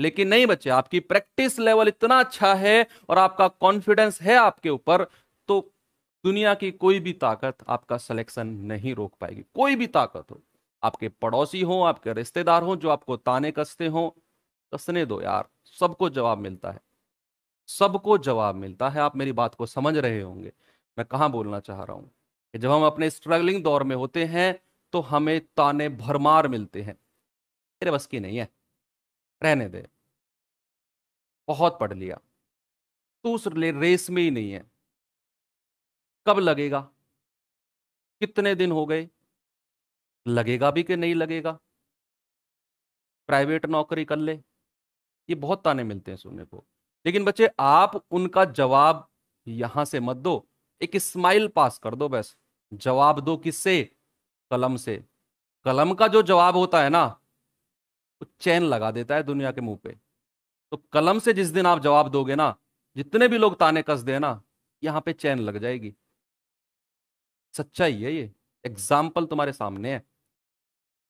लेकिन नहीं बच्चे आपकी प्रैक्टिस लेवल इतना अच्छा है और आपका कॉन्फिडेंस है आपके ऊपर तो दुनिया की कोई भी ताकत आपका सिलेक्शन नहीं रोक पाएगी कोई भी ताकत हो आपके पड़ोसी हो आपके रिश्तेदार हो जो आपको ताने कसते हो कसने दो यार सबको जवाब मिलता है सबको जवाब मिलता है आप मेरी बात को समझ रहे होंगे मैं कहाँ बोलना चाह रहा हूँ कि जब हम अपने स्ट्रगलिंग दौर में होते हैं तो हमें ताने भरमार मिलते हैं मेरे बस की नहीं है रहने दे बहुत पढ़ लिया तू उस रेस में ही नहीं है कब लगेगा कितने दिन हो गए लगेगा भी कि नहीं लगेगा प्राइवेट नौकरी कर ले ये बहुत ताने मिलते हैं सुनने को लेकिन बच्चे आप उनका जवाब यहां से मत दो एक स्माइल पास कर दो बस जवाब दो किससे कलम से कलम का जो जवाब होता है ना चैन लगा देता है दुनिया के मुंह पे तो कलम से जिस दिन आप जवाब दोगे ना जितने भी लोग ताने कस दे ना यहाँ पे चैन लग जाएगी सच्चाई है ये एग्जाम्पल तुम्हारे सामने है